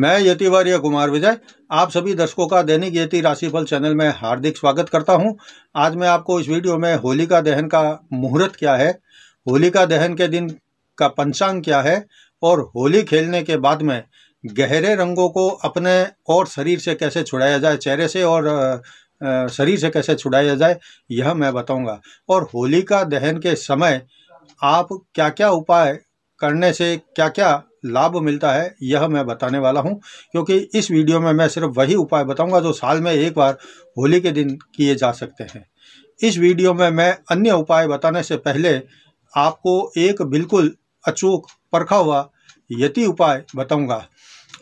मैं यति कुमार विजय आप सभी दर्शकों का दैनिक यति राशिफल चैनल में हार्दिक स्वागत करता हूं आज मैं आपको इस वीडियो में होलिका दहन का मुहूर्त क्या है होलिका दहन के दिन का पंचांग क्या है और होली खेलने के बाद में गहरे रंगों को अपने और शरीर से कैसे छुड़ाया जाए चेहरे से और शरीर से कैसे छुड़ाया जाए यह मैं बताऊँगा और होलिका दहन के समय आप क्या क्या उपाय करने से क्या क्या लाभ मिलता है यह मैं बताने वाला हूं क्योंकि इस वीडियो में मैं सिर्फ वही उपाय बताऊंगा जो साल में एक बार होली के दिन किए जा सकते हैं इस वीडियो में मैं अन्य उपाय बताने से पहले आपको एक बिल्कुल अचूक परखा हुआ यति उपाय बताऊंगा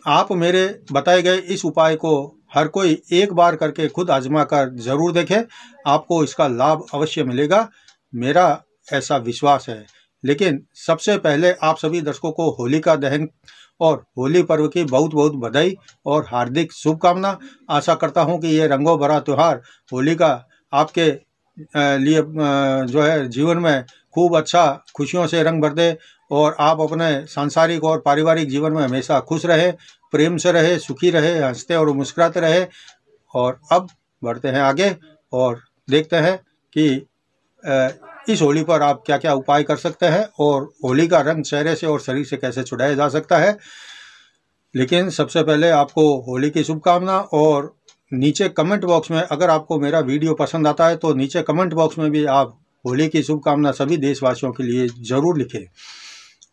आप मेरे बताए गए इस उपाय को हर कोई एक बार करके खुद आजमा कर ज़रूर देखें आपको इसका लाभ अवश्य मिलेगा मेरा ऐसा विश्वास है लेकिन सबसे पहले आप सभी दर्शकों को होली का दहन और होली पर्व की बहुत बहुत बधाई और हार्दिक शुभकामना आशा करता हूं कि ये रंगों भरा त्यौहार होली का आपके लिए जो है जीवन में खूब अच्छा खुशियों से रंग भर दे और आप अपने सांसारिक और पारिवारिक जीवन में हमेशा खुश रहे प्रेम से रहे सुखी रहे हंसते और मुस्कुराते रहे और अब बढ़ते हैं आगे और देखते हैं कि इस होली पर आप क्या क्या उपाय कर सकते हैं और होली का रंग चेहरे से और शरीर से कैसे छुड़ाया जा सकता है लेकिन सबसे पहले आपको होली की शुभकामना और नीचे कमेंट बॉक्स में अगर आपको मेरा वीडियो पसंद आता है तो नीचे कमेंट बॉक्स में भी आप होली की शुभकामना सभी देशवासियों के लिए ज़रूर लिखें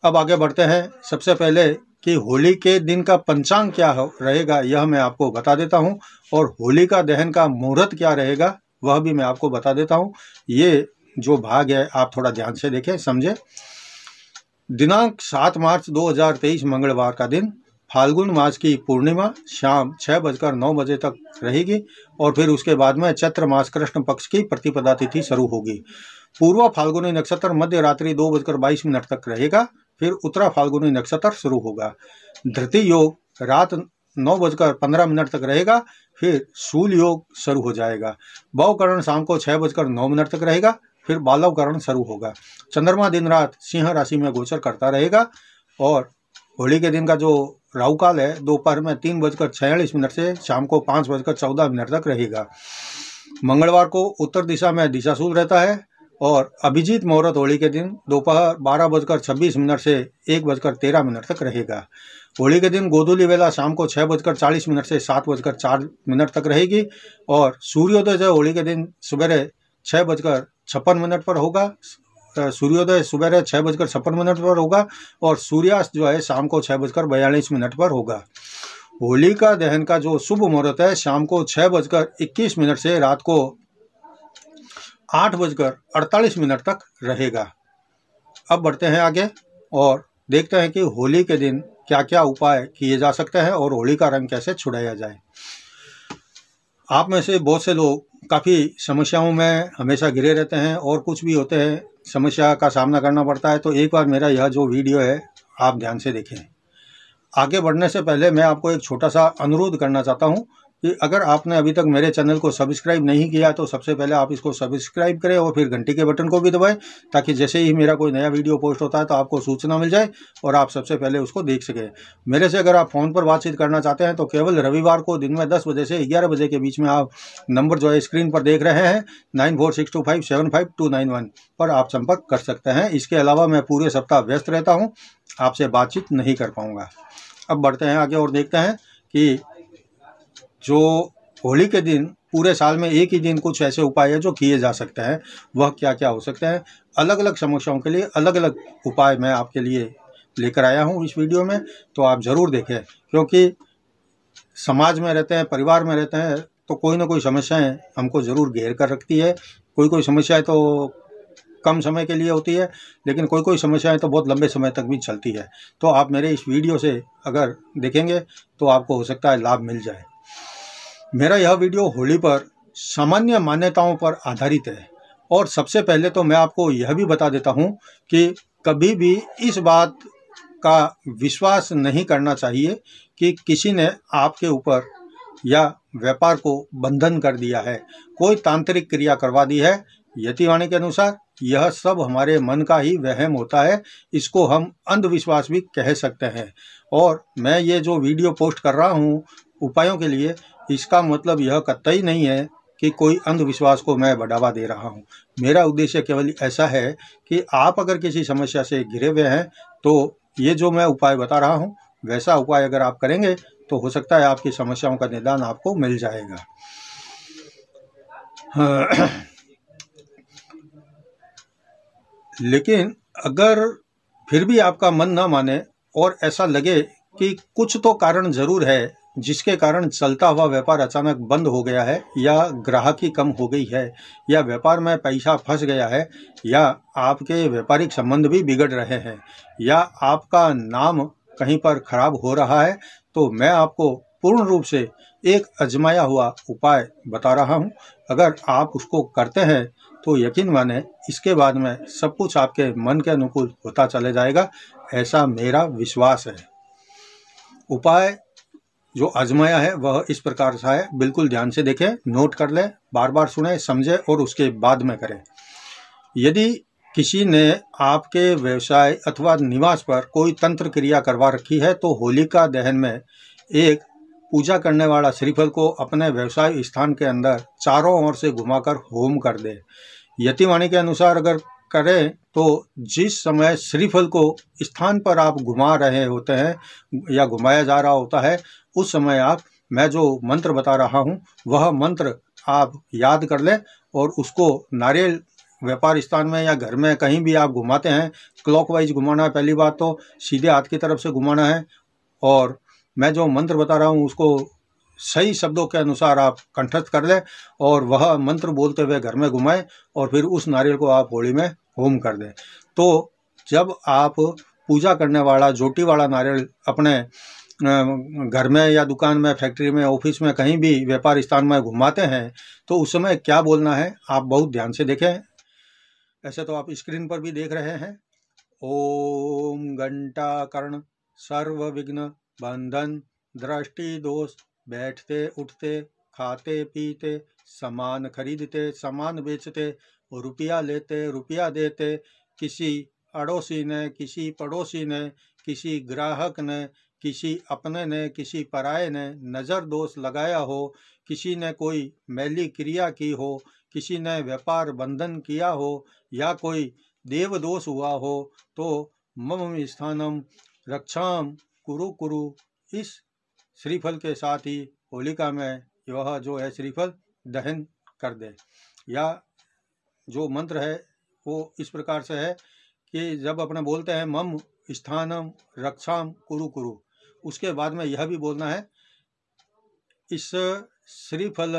अब आगे बढ़ते हैं सबसे पहले कि होली के दिन का पंचांग क्या रहेगा यह मैं आपको बता देता हूँ और होली का दहन का मुहूर्त क्या रहेगा वह भी मैं आपको बता देता हूँ ये जो भाग है आप थोड़ा ध्यान से देखें समझे दिनांक सात मार्च 2023 मंगलवार का दिन फाल्गुन मास की पूर्णिमा शाम छह बजकर नौ बजे तक रहेगी और फिर उसके बाद में चैत्र मास कृष्ण पक्ष की प्रतिपदा तिथि शुरू होगी पूर्वा फाल्गुनी नक्षत्र मध्य रात्रि दो बजकर बाईस मिनट तक रहेगा फिर उत्तरा फाल्गुनी नक्षत्र शुरू होगा धृति योग रात नौ बजकर पंद्रह मिनट तक रहेगा फिर सूल योग शुरू हो जाएगा बहुकरण शाम को छह बजकर नौ मिनट तक रहेगा फिर बालवकरण शुरू होगा चंद्रमा दिन रात सिंह राशि में गोचर करता रहेगा और होली के दिन का जो राहुकाल है दोपहर में तीन बजकर छियालीस मिनट से शाम को पाँच बजकर चौदह मिनट तक रहेगा मंगलवार को उत्तर दिशा में दिशाशूल रहता है और अभिजीत मुहूर्त होली के दिन दोपहर बारह बजकर छब्बीस मिनट से एक बजकर तेरह मिनट तक रहेगा होली के दिन गोधूली वेला शाम को छः बजकर चालीस मिनट से सात बजकर चार मिनट तक रहेगी और सूर्योदय से होली के दिन सवेरे छः बजकर छप्पन मिनट पर होगा सूर्योदय सुबह छः बजकर छप्पन मिनट पर होगा और सूर्यास्त जो है शाम को छः बजकर बयालीस मिनट पर होगा होली का दहन का जो शुभ मुहूर्त है शाम को छः बजकर इक्कीस मिनट से रात को आठ बजकर अड़तालीस मिनट तक रहेगा अब बढ़ते हैं आगे और देखते हैं कि होली के दिन क्या क्या उपाय किए जा सकते हैं और होली का रंग कैसे छुड़ाया जाए आप में से बहुत से लोग काफ़ी समस्याओं में हमेशा घिरे रहते हैं और कुछ भी होते हैं समस्या का सामना करना पड़ता है तो एक बार मेरा यह जो वीडियो है आप ध्यान से देखें आगे बढ़ने से पहले मैं आपको एक छोटा सा अनुरोध करना चाहता हूँ कि अगर आपने अभी तक मेरे चैनल को सब्सक्राइब नहीं किया तो सबसे पहले आप इसको सब्सक्राइब करें और फिर घंटी के बटन को भी दबाएं ताकि जैसे ही मेरा कोई नया वीडियो पोस्ट होता है तो आपको सूचना मिल जाए और आप सबसे पहले उसको देख सकें मेरे से अगर आप फ़ोन पर बातचीत करना चाहते हैं तो केवल रविवार को दिन में दस बजे से ग्यारह बजे के बीच में आप नंबर जो है स्क्रीन पर देख रहे हैं नाइन पर आप संपर्क कर सकते हैं इसके अलावा मैं पूरे सप्ताह व्यस्त रहता हूँ आपसे बातचीत नहीं कर पाऊँगा अब बढ़ते हैं आगे और देखते हैं कि जो होली के दिन पूरे साल में एक ही दिन कुछ ऐसे उपाय है जो किए जा सकते हैं वह क्या क्या हो सकते हैं अलग अलग समस्याओं के लिए अलग अलग उपाय मैं आपके लिए लेकर आया हूँ इस वीडियो में तो आप ज़रूर देखें क्योंकि समाज में रहते हैं परिवार में रहते हैं तो कोई ना कोई समस्याएं हमको ज़रूर घेर कर रखती है कोई कोई समस्याएं तो कम समय के लिए होती है लेकिन कोई कोई समस्याएं तो बहुत लंबे समय तक भी चलती है तो आप मेरे इस वीडियो से अगर देखेंगे तो आपको हो सकता है लाभ मिल जाए मेरा यह वीडियो होली पर सामान्य मान्यताओं पर आधारित है और सबसे पहले तो मैं आपको यह भी बता देता हूँ कि कभी भी इस बात का विश्वास नहीं करना चाहिए कि किसी ने आपके ऊपर या व्यापार को बंधन कर दिया है कोई तांत्रिक क्रिया करवा दी है यतिवाणी के अनुसार यह सब हमारे मन का ही वहम होता है इसको हम अंधविश्वास भी कह सकते हैं और मैं ये जो वीडियो पोस्ट कर रहा हूँ उपायों के लिए इसका मतलब यह कतई नहीं है कि कोई अंधविश्वास को मैं बढ़ावा दे रहा हूँ मेरा उद्देश्य केवल ऐसा है कि आप अगर किसी समस्या से घिरे हुए हैं तो ये जो मैं उपाय बता रहा हूँ वैसा उपाय अगर आप करेंगे तो हो सकता है आपकी समस्याओं का निदान आपको मिल जाएगा हाँ। लेकिन अगर फिर भी आपका मन ना माने और ऐसा लगे कि कुछ तो कारण ज़रूर है जिसके कारण चलता हुआ व्यापार अचानक बंद हो गया है या ग्राहकी कम हो गई है या व्यापार में पैसा फंस गया है या आपके व्यापारिक संबंध भी बिगड़ रहे हैं या आपका नाम कहीं पर खराब हो रहा है तो मैं आपको पूर्ण रूप से एक अजमाया हुआ उपाय बता रहा हूं अगर आप उसको करते हैं तो यकीन माने इसके बाद में सब कुछ आपके मन के अनुकूल होता चले जाएगा ऐसा मेरा विश्वास है उपाय जो आजमाया है वह इस प्रकार सा है बिल्कुल ध्यान से देखें नोट कर लें बार बार सुने समझें और उसके बाद में करें यदि किसी ने आपके व्यवसाय अथवा निवास पर कोई तंत्र क्रिया करवा रखी है तो होलिका दहन में एक पूजा करने वाला श्रीफल को अपने व्यवसाय स्थान के अंदर चारों ओर से घुमाकर होम कर दे यतिवाणी के अनुसार अगर करें तो जिस समय श्रीफल को स्थान पर आप घुमा रहे होते हैं या घुमाया जा रहा होता है उस समय आप मैं जो मंत्र बता रहा हूँ वह मंत्र आप याद कर लें और उसको नारियल व्यापार स्थान में या घर में कहीं भी आप घुमाते हैं क्लॉकवाइज घुमाना है पहली बात तो सीधे हाथ की तरफ से घुमाना है और मैं जो मंत्र बता रहा हूँ उसको सही शब्दों के अनुसार आप कंठस्थ कर लें और वह मंत्र बोलते हुए घर में घुमाएं और फिर उस नारियल को आप होली में होम कर दें तो जब आप पूजा करने वाला जोटी वाला नारियल अपने घर में या दुकान में फैक्ट्री में ऑफिस में कहीं भी व्यापार स्थान में घुमाते हैं तो उस समय क्या बोलना है आप बहुत ध्यान से देखें ऐसे तो आप स्क्रीन पर भी देख रहे हैं ओम घंटा कर्ण सर्व विघ्न बंधन दृष्टि दोष बैठते उठते खाते पीते सामान खरीदते सामान बेचते रुपया लेते रुपया देते किसी अड़ोसी ने किसी पड़ोसी ने किसी ग्राहक ने किसी अपने ने किसी पराये ने नज़र दोष लगाया हो किसी ने कोई मैली क्रिया की हो किसी ने व्यापार बंधन किया हो या कोई देव दोष हुआ हो तो मम स्थानम रक्षाम कुरु कुरु इस श्रीफल के साथ ही होलिका में वह जो है श्रीफल दहन कर दे या जो मंत्र है वो इस प्रकार से है कि जब अपने बोलते हैं मम स्थानम रक्षाम कुरु कुरु उसके बाद में यह भी बोलना है इस श्रीफल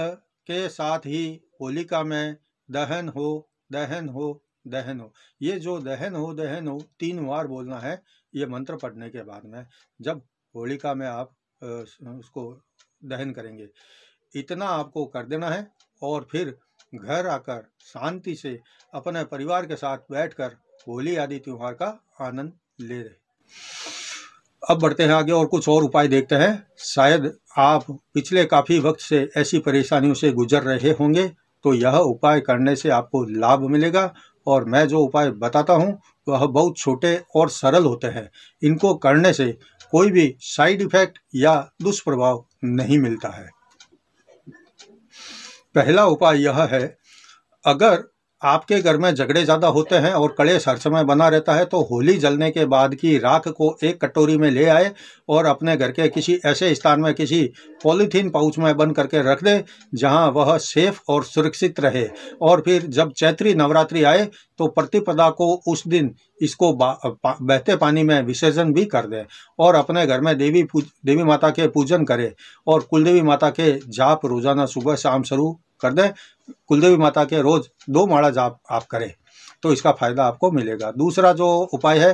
के साथ ही होलिका में दहन हो दहन हो दहन हो ये जो दहन हो दहन हो तीन बार बोलना है ये मंत्र पढ़ने के बाद में जब होलिका में आप उसको दहन करेंगे इतना आपको कर देना है और फिर घर आकर शांति से अपने परिवार के साथ बैठकर होली आदि त्यौहार का आनंद ले रहे अब बढ़ते हैं आगे और कुछ और उपाय देखते हैं शायद आप पिछले काफ़ी वक्त से ऐसी परेशानियों से गुजर रहे होंगे तो यह उपाय करने से आपको लाभ मिलेगा और मैं जो उपाय बताता हूँ वह बहुत छोटे और सरल होते हैं इनको करने से कोई भी साइड इफेक्ट या दुष्प्रभाव नहीं मिलता है पहला उपाय यह है अगर आपके घर में झगड़े ज़्यादा होते हैं और कलेश हर समय बना रहता है तो होली जलने के बाद की राख को एक कटोरी में ले आए और अपने घर के किसी ऐसे स्थान में किसी पॉलीथीन पाउच में बंद करके रख दें जहां वह सेफ और सुरक्षित रहे और फिर जब चैत्री नवरात्रि आए तो प्रतिपदा को उस दिन इसको बहते पानी में विसर्जन भी कर दें और अपने घर में देवी देवी माता के पूजन करें और कुलदेवी माता के जाप रोज़ाना सुबह शाम शुरू कर दें कुलदेवी माता के रोज़ दो माड़ा जाप आप करें तो इसका फ़ायदा आपको मिलेगा दूसरा जो उपाय है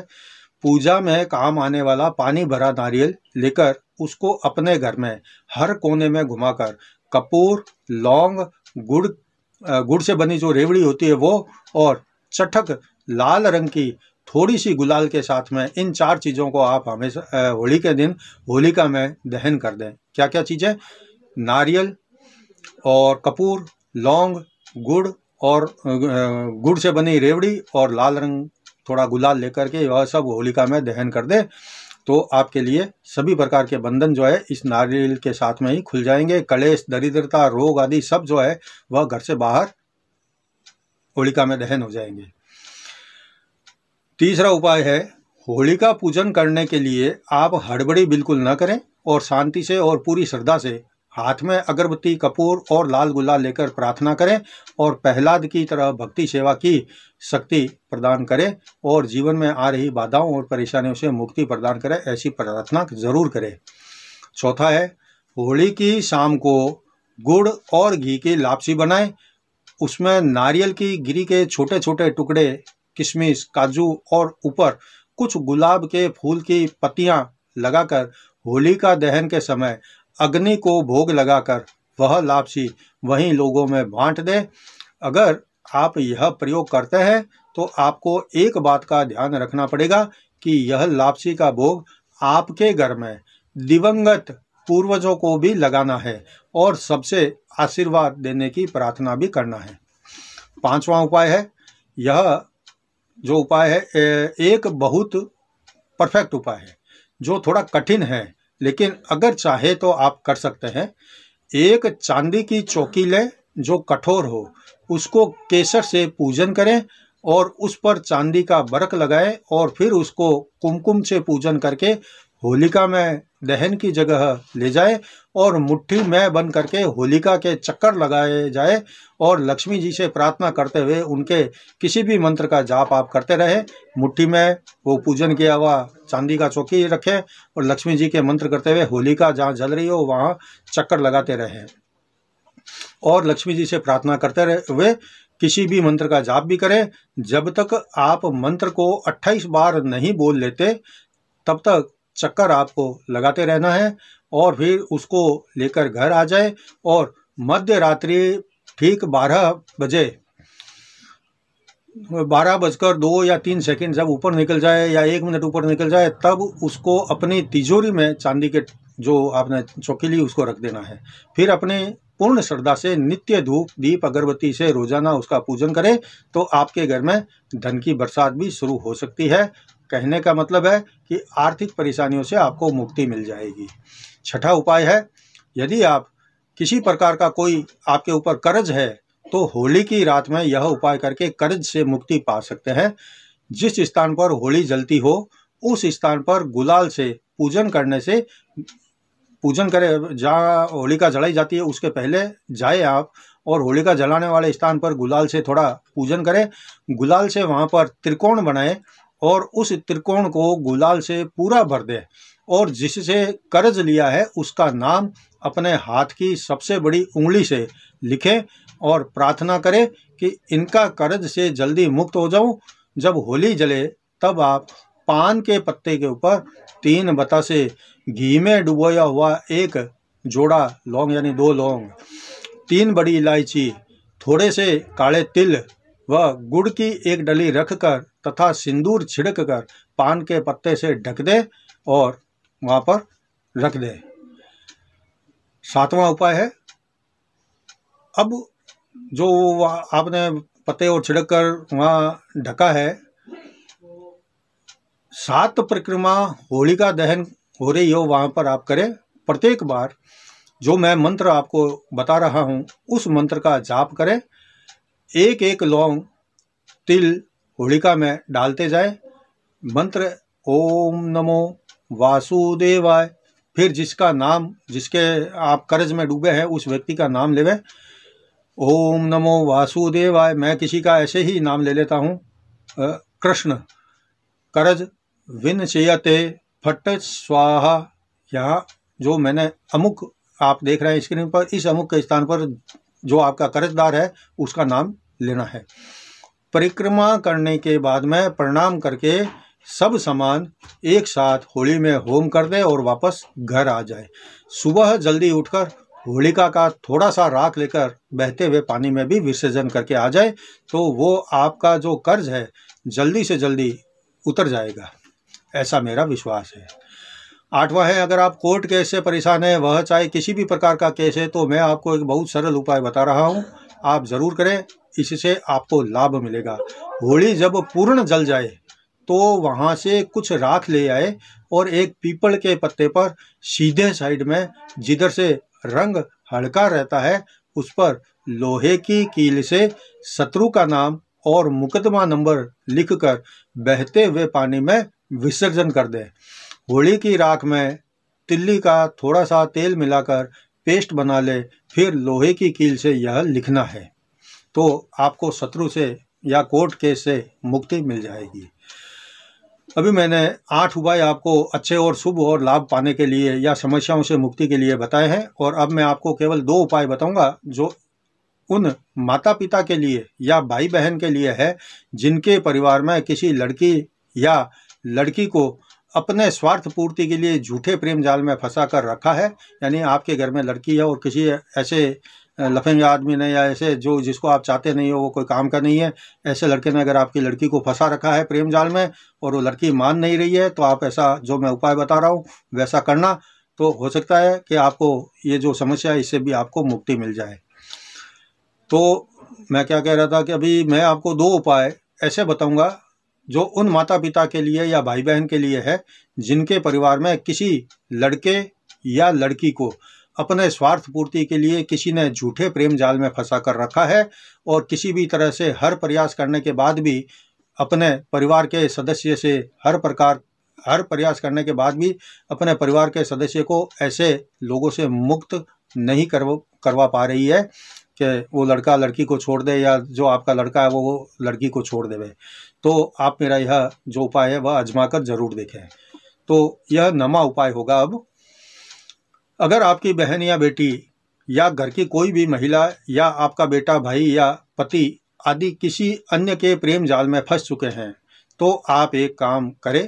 पूजा में काम आने वाला पानी भरा नारियल लेकर उसको अपने घर में हर कोने में घुमाकर कपूर लौंग गुड़ गुड़ से बनी जो रेवड़ी होती है वो और चटक लाल रंग की थोड़ी सी गुलाल के साथ में इन चार चीज़ों को आप हमेशा होली के दिन होलिका में दहन कर दें क्या क्या चीज़ें नारियल और कपूर लौंग गुड़ और गुड़ से बनी रेवड़ी और लाल रंग थोड़ा गुलाल लेकर के वह सब होलिका में दहन कर दे तो आपके लिए सभी प्रकार के बंधन जो है इस नारियल के साथ में ही खुल जाएंगे कलेश दरिद्रता रोग आदि सब जो है वह घर से बाहर होलिका में दहन हो जाएंगे तीसरा उपाय है होलिका पूजन करने के लिए आप हड़बड़ी बिल्कुल ना करें और शांति से और पूरी श्रद्धा से हाथ में अगरबत्ती कपूर और लाल गुला लेकर प्रार्थना करें और प्रहलाद की तरह भक्ति सेवा की शक्ति प्रदान करें और जीवन में आ रही बाधाओं और परेशानियों से मुक्ति प्रदान करें ऐसी प्रार्थना जरूर करें चौथा है होली की शाम को गुड़ और घी की लापसी बनाएं उसमें नारियल की गिरी के छोटे छोटे टुकड़े किशमिश काजू और ऊपर कुछ गुलाब के फूल की पत्तियाँ लगाकर होली का दहन के समय अग्नि को भोग लगाकर वह लापसी वहीं लोगों में बांट दे अगर आप यह प्रयोग करते हैं तो आपको एक बात का ध्यान रखना पड़ेगा कि यह लापसी का भोग आपके घर में दिवंगत पूर्वजों को भी लगाना है और सबसे आशीर्वाद देने की प्रार्थना भी करना है पांचवा उपाय है यह जो उपाय है एक बहुत परफेक्ट उपाय है जो थोड़ा कठिन है लेकिन अगर चाहे तो आप कर सकते हैं एक चांदी की चौकी लें जो कठोर हो उसको केसर से पूजन करें और उस पर चांदी का बरक लगाएं और फिर उसको कुमकुम से पूजन करके होलिका में दहन की जगह ले जाए और मुट्ठी में बन करके होलिका के चक्कर लगाए जाए और लक्ष्मी जी से प्रार्थना करते हुए उनके किसी भी मंत्र का जाप आप करते रहे मुट्ठी में वो पूजन किया हुआ चांदी का चौकी रखें और लक्ष्मी जी के मंत्र करते हुए होलिका जहाँ जल रही हो वहाँ चक्कर लगाते रहें और लक्ष्मी जी से प्रार्थना करते रहे हुए किसी भी मंत्र का जाप भी करें जब तक आप मंत्र को 28 बार नहीं बोल लेते तब तक चक्कर आपको लगाते रहना है और फिर उसको लेकर घर आ जाए और मध्य रात्रि ठीक बारह बजे बारह बजकर दो या तीन सेकंड जब ऊपर निकल जाए या एक मिनट ऊपर निकल जाए तब उसको अपनी तिजोरी में चांदी के जो आपने चौकी ली उसको रख देना है फिर अपने पूर्ण श्रद्धा से नित्य धूप दीप अगरबत्ती से रोजाना उसका पूजन करें तो आपके घर में धन की बरसात भी शुरू हो सकती है कहने का मतलब है कि आर्थिक परेशानियों से आपको मुक्ति मिल जाएगी छठा उपाय है यदि आप किसी प्रकार का कोई आपके ऊपर कर्ज है तो होली की रात में यह उपाय करके कर्ज से मुक्ति पा सकते हैं जिस स्थान पर होली जलती हो उस स्थान पर गुलाल से पूजन करने से पूजन करें जहाँ होलिका जलाई जाती है उसके पहले जाए आप और होलिका जलाने वाले स्थान पर गुलाल से थोड़ा पूजन करें गुलाल से वहाँ पर त्रिकोण बनाएं और उस त्रिकोण को गुलाल से पूरा भर दे और जिससे कर्ज लिया है उसका नाम अपने हाथ की सबसे बड़ी उंगली से लिखें और प्रार्थना करें कि इनका कर्ज से जल्दी मुक्त हो जाऊं जब होली जले तब आप पान के पत्ते के ऊपर तीन बतासे घी में डुबोया हुआ एक जोड़ा लौंग यानी दो लौंग तीन बड़ी इलायची थोड़े से काले तिल वह गुड़ की एक डली रखकर तथा सिंदूर छिड़क कर पान के पत्ते से ढक दे और वहाँ पर रख दे सातवां उपाय है अब जो आपने पत्ते और छिड़क कर वहाँ ढका है सात परिक्रमा होलिका दहन हो रही हो वहाँ पर आप करें प्रत्येक बार जो मैं मंत्र आपको बता रहा हूँ उस मंत्र का जाप करें एक एक लौंग तिल होलिका में डालते जाए मंत्र ओम नमो वासुदेवाय फिर जिसका नाम जिसके आप कर्ज में डूबे हैं उस व्यक्ति का नाम लेवे ओम नमो वासुदेवाय मैं किसी का ऐसे ही नाम ले लेता हूँ कृष्ण कर्ज विन चेयते फट स्वाहा यहाँ जो मैंने अमुक आप देख रहे हैं स्क्रीन पर इस अमुक के स्थान पर जो आपका कर्जदार है उसका नाम लेना है परिक्रमा करने के बाद में प्रणाम करके सब सामान एक साथ होली में होम कर दे और वापस घर आ जाए सुबह जल्दी उठकर होलिका का थोड़ा सा राख लेकर बहते हुए पानी में भी विसर्जन करके आ जाए तो वो आपका जो कर्ज है जल्दी से जल्दी उतर जाएगा ऐसा मेरा विश्वास है आठवां है अगर आप कोर्ट केस से परेशान हैं वह चाहे किसी भी प्रकार का केस है तो मैं आपको एक बहुत सरल उपाय बता रहा हूँ आप ज़रूर करें इससे आपको लाभ मिलेगा होली जब पूर्ण जल जाए तो वहाँ से कुछ राख ले आए और एक पीपल के पत्ते पर सीधे साइड में जिधर से रंग हल्का रहता है उस पर लोहे की कील से शत्रु का नाम और मुकदमा नंबर लिखकर बहते हुए पानी में विसर्जन कर दें होली की राख में तिल्ली का थोड़ा सा तेल मिलाकर पेस्ट बना ले फिर लोहे की कील से यह लिखना है तो आपको शत्रु से या कोर्ट केस से मुक्ति मिल जाएगी अभी मैंने आठ उपाय आपको अच्छे और शुभ और लाभ पाने के लिए या समस्याओं से मुक्ति के लिए बताए हैं और अब मैं आपको केवल दो उपाय बताऊंगा जो उन माता पिता के लिए या भाई बहन के लिए है जिनके परिवार में किसी लड़की या लड़की को अपने स्वार्थ पूर्ति के लिए झूठे प्रेम जाल में फंसा कर रखा है यानी आपके घर में लड़की है और किसी ऐसे लफेंगे आदमी ने या ऐसे जो जिसको आप चाहते नहीं हो वो कोई काम का नहीं है ऐसे लड़के ने अगर आपकी लड़की को फंसा रखा है प्रेम जाल में और वो लड़की मान नहीं रही है तो आप ऐसा जो मैं उपाय बता रहा हूँ वैसा करना तो हो सकता है कि आपको ये जो समस्या है इससे भी आपको मुक्ति मिल जाए तो मैं क्या कह रहा था कि अभी मैं आपको दो उपाय ऐसे बताऊँगा जो उन माता पिता के लिए या भाई बहन के लिए है जिनके परिवार में किसी लड़के या लड़की को अपने स्वार्थ पूर्ति के लिए किसी ने झूठे प्रेम जाल में फंसा कर रखा है और किसी भी तरह से हर प्रयास करने के बाद भी अपने परिवार के सदस्य से हर प्रकार हर प्रयास करने के बाद भी अपने परिवार के सदस्य को ऐसे लोगों से मुक्त नहीं कर करवा पा रही है कि वो लड़का लड़की को छोड़ दे या जो आपका लड़का है वो लड़की को छोड़ देवे तो आप मेरा यह जो उपाय है वह आजमा कर जरूर देखें तो यह नमा उपाय होगा अब अगर आपकी बहन या बेटी या घर की कोई भी महिला या आपका बेटा भाई या पति आदि किसी अन्य के प्रेम जाल में फंस चुके हैं तो आप एक काम करें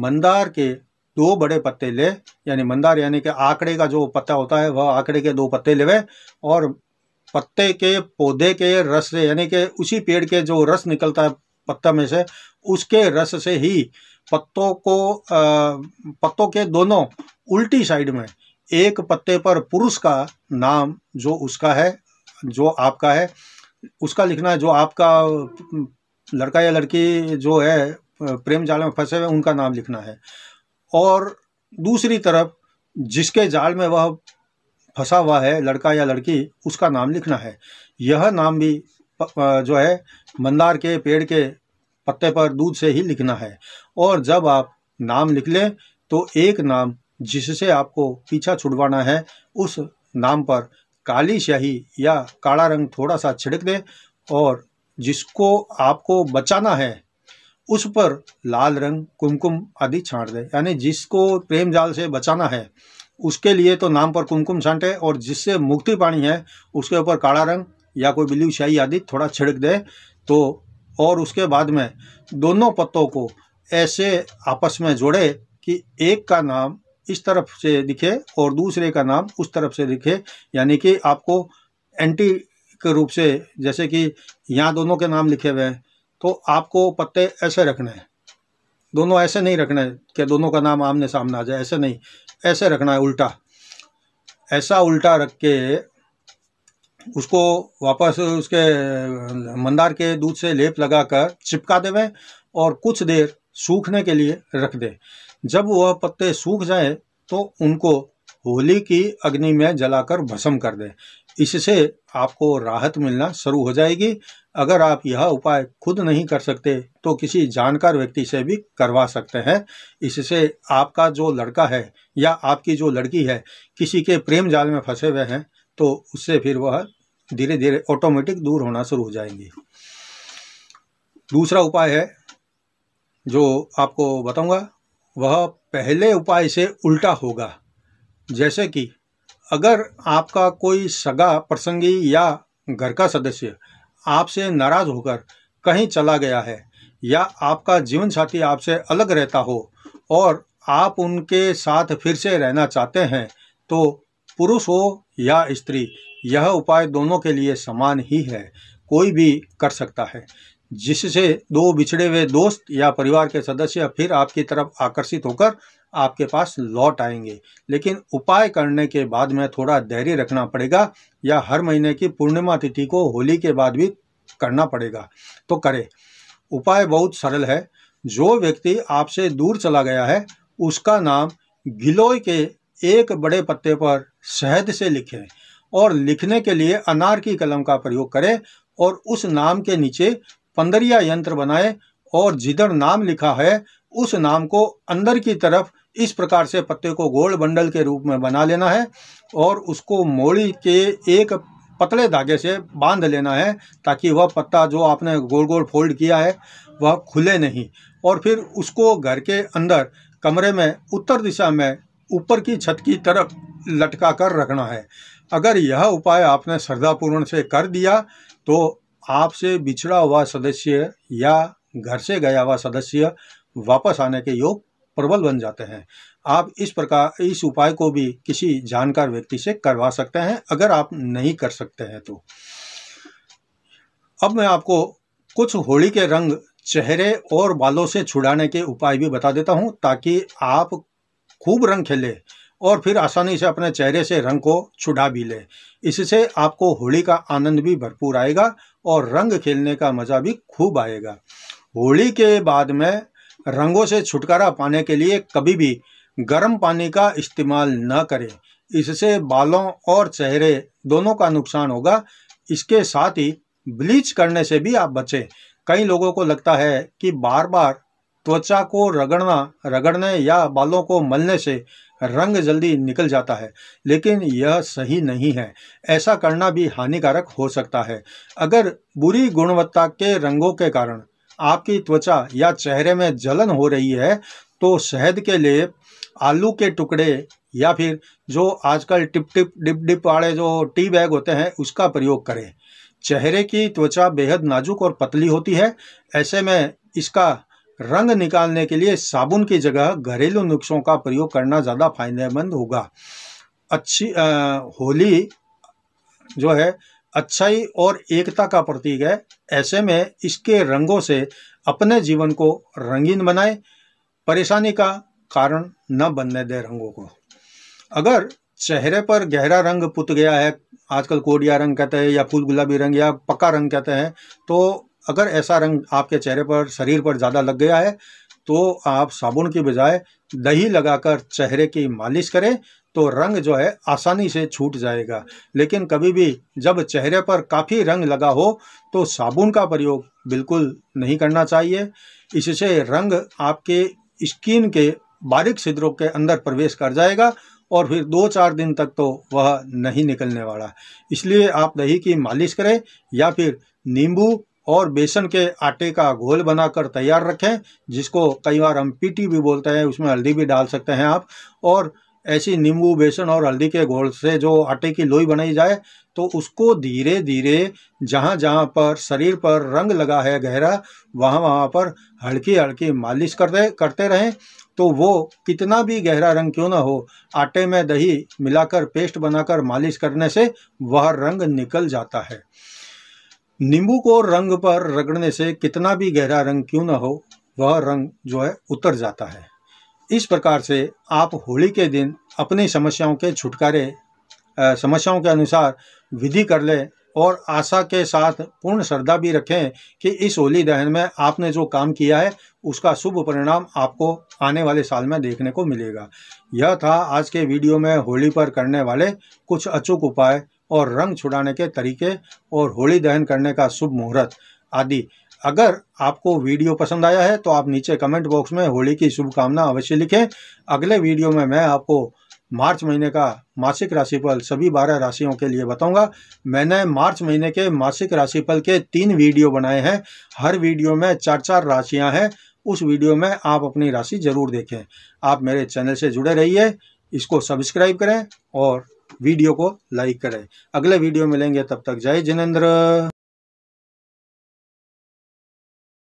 मंदार के दो बड़े पत्ते ले यानी मंदार यानी कि आंकड़े का जो पत्ता होता है वह आंकड़े के दो पत्ते लेवे और पत्ते के पौधे के रस से यानी कि उसी पेड़ के जो रस निकलता है पत्ता में से उसके रस से ही पत्तों को पत्तों के दोनों उल्टी साइड में एक पत्ते पर पुरुष का नाम जो उसका है जो आपका है उसका लिखना है जो आपका लड़का या लड़की जो है प्रेम जाल में फंसे हुए उनका नाम लिखना है और दूसरी तरफ जिसके जाल में वह फंसा हुआ है लड़का या लड़की उसका नाम लिखना है यह नाम भी जो है मंदार के पेड़ के पत्ते पर दूध से ही लिखना है और जब आप नाम लिख लें तो एक नाम जिससे आपको पीछा छुड़वाना है उस नाम पर काली स्याही या काला रंग थोड़ा सा छिड़क दें और जिसको आपको बचाना है उस पर लाल रंग कुमकुम आदि छाँट दें यानी जिसको प्रेम जाल से बचाना है उसके लिए तो नाम पर कुमकुम छांटे और जिससे मुक्ति पानी है उसके ऊपर काला रंग या कोई बिल्ली शाही आदि थोड़ा छिड़क दे तो और उसके बाद में दोनों पत्तों को ऐसे आपस में जोड़े कि एक का नाम इस तरफ से दिखे और दूसरे का नाम उस तरफ से दिखे यानी कि आपको एंटी के रूप से जैसे कि यहाँ दोनों के नाम लिखे हुए हैं तो आपको पत्ते ऐसे रखने हैं दोनों ऐसे नहीं रखना है कि दोनों का नाम आमने सामने आ जाए ऐसे नहीं ऐसे रखना है उल्टा ऐसा उल्टा रख के उसको वापस उसके मंदार के दूध से लेप लगाकर चिपका देवें और कुछ देर सूखने के लिए रख दें जब वह पत्ते सूख जाए तो उनको होली की अग्नि में जलाकर भस्म कर दें इससे आपको राहत मिलना शुरू हो जाएगी अगर आप यह उपाय खुद नहीं कर सकते तो किसी जानकार व्यक्ति से भी करवा सकते हैं इससे आपका जो लड़का है या आपकी जो लड़की है किसी के प्रेम जाल में फंसे हुए हैं तो उससे फिर वह धीरे धीरे ऑटोमेटिक दूर होना शुरू हो जाएंगी दूसरा उपाय है जो आपको बताऊंगा वह पहले उपाय से उल्टा होगा जैसे कि अगर आपका कोई सगा प्रसंगी या घर का सदस्य आपसे नाराज़ होकर कहीं चला गया है या आपका जीवन साथी आपसे अलग रहता हो और आप उनके साथ फिर से रहना चाहते हैं तो पुरुष हो या स्त्री यह उपाय दोनों के लिए समान ही है कोई भी कर सकता है जिससे दो बिछड़े हुए दोस्त या परिवार के सदस्य फिर आपकी तरफ आकर्षित होकर आपके पास लौट आएंगे लेकिन उपाय करने के बाद में थोड़ा धैर्य रखना पड़ेगा या हर महीने की पूर्णिमा तिथि को होली के बाद भी करना पड़ेगा तो करें उपाय बहुत सरल है जो व्यक्ति आपसे दूर चला गया है उसका नाम गिलोय के एक बड़े पत्ते पर शहद से लिखें और लिखने के लिए अनार की कलम का प्रयोग करें और उस नाम के नीचे पंदरिया यंत्र बनाए और जिधर नाम लिखा है उस नाम को अंदर की तरफ इस प्रकार से पत्ते को गोल बंडल के रूप में बना लेना है और उसको मोड़ी के एक पतले धागे से बांध लेना है ताकि वह पत्ता जो आपने गोल गोल फोल्ड किया है वह खुले नहीं और फिर उसको घर के अंदर कमरे में उत्तर दिशा में ऊपर की छत की तरफ लटका कर रखना है अगर यह उपाय आपने श्रद्धापूर्ण से कर दिया तो आपसे बिछड़ा हुआ सदस्य या घर से गया हुआ सदस्य वापस आने के योग प्रबल बन जाते हैं आप इस प्रकार इस उपाय को भी किसी जानकार व्यक्ति से करवा सकते हैं अगर आप नहीं कर सकते हैं तो अब मैं आपको कुछ होली के रंग चेहरे और बालों से छुड़ाने के उपाय भी बता देता हूं ताकि आप खूब रंग खेलें और फिर आसानी से अपने चेहरे से रंग को छुड़ा भी लें इससे आपको होली का आनंद भी भरपूर आएगा और रंग खेलने का मज़ा भी खूब आएगा होली के बाद में रंगों से छुटकारा पाने के लिए कभी भी गर्म पानी का इस्तेमाल न करें इससे बालों और चेहरे दोनों का नुकसान होगा इसके साथ ही ब्लीच करने से भी आप बचें कई लोगों को लगता है कि बार बार त्वचा को रगड़ना रगड़ने या बालों को मलने से रंग जल्दी निकल जाता है लेकिन यह सही नहीं है ऐसा करना भी हानिकारक हो सकता है अगर बुरी गुणवत्ता के रंगों के कारण आपकी त्वचा या चेहरे में जलन हो रही है तो शहद के लिए आलू के टुकड़े या फिर जो आजकल टिप टिप डिप डिप वाले जो टी बैग होते हैं उसका प्रयोग करें चेहरे की त्वचा बेहद नाजुक और पतली होती है ऐसे में इसका रंग निकालने के लिए साबुन की जगह घरेलू नुस्खों का प्रयोग करना ज़्यादा फायदेमंद होगा अच्छी आ, होली जो है अच्छाई और एकता का प्रतीक है ऐसे में इसके रंगों से अपने जीवन को रंगीन बनाए परेशानी का कारण न बनने दें रंगों को अगर चेहरे पर गहरा रंग पुत गया है आजकल कोडिया रंग कहते हैं या फूल गुलाबी रंग या पक्का रंग कहते हैं तो अगर ऐसा रंग आपके चेहरे पर शरीर पर ज़्यादा लग गया है तो आप साबुन की बजाय दही लगाकर चेहरे की मालिश करें तो रंग जो है आसानी से छूट जाएगा लेकिन कभी भी जब चेहरे पर काफ़ी रंग लगा हो तो साबुन का प्रयोग बिल्कुल नहीं करना चाहिए इससे रंग आपके स्किन के बारीक छिद्रों के अंदर प्रवेश कर जाएगा और फिर दो चार दिन तक तो वह नहीं निकलने वाला इसलिए आप दही की मालिश करें या फिर नींबू और बेसन के आटे का घोल बनाकर तैयार रखें जिसको कई बार हम पीटी भी बोलते हैं उसमें हल्दी भी डाल सकते हैं आप और ऐसी नींबू बेसन और हल्दी के घोल से जो आटे की लोई बनाई जाए तो उसको धीरे धीरे जहाँ जहाँ पर शरीर पर रंग लगा है गहरा वहाँ वहाँ पर हल्की हल्की मालिश करते करते रहें तो वो कितना भी गहरा रंग क्यों ना हो आटे में दही मिलाकर पेस्ट बनाकर मालिश करने से वह रंग निकल जाता है नींबू को रंग पर रगड़ने से कितना भी गहरा रंग क्यों ना हो वह रंग जो है उतर जाता है इस प्रकार से आप होली के दिन अपनी समस्याओं के छुटकारे समस्याओं के अनुसार विधि कर लें और आशा के साथ पूर्ण श्रद्धा भी रखें कि इस होली दहन में आपने जो काम किया है उसका शुभ परिणाम आपको आने वाले साल में देखने को मिलेगा यह था आज के वीडियो में होली पर करने वाले कुछ अचूक उपाय और रंग छुड़ाने के तरीके और होली दहन करने का शुभ मुहूर्त आदि अगर आपको वीडियो पसंद आया है तो आप नीचे कमेंट बॉक्स में होली की शुभकामना अवश्य लिखें अगले वीडियो में मैं आपको मार्च महीने का मासिक राशिफल सभी बारह राशियों के लिए बताऊंगा मैंने मार्च महीने के मासिक राशिफल के तीन वीडियो बनाए हैं हर वीडियो में चार चार राशियां हैं उस वीडियो में आप अपनी राशि जरूर देखें आप मेरे चैनल से जुड़े रहिए इसको सब्सक्राइब करें और वीडियो को लाइक करें अगले वीडियो मिलेंगे तब तक जय जिनेन्द्र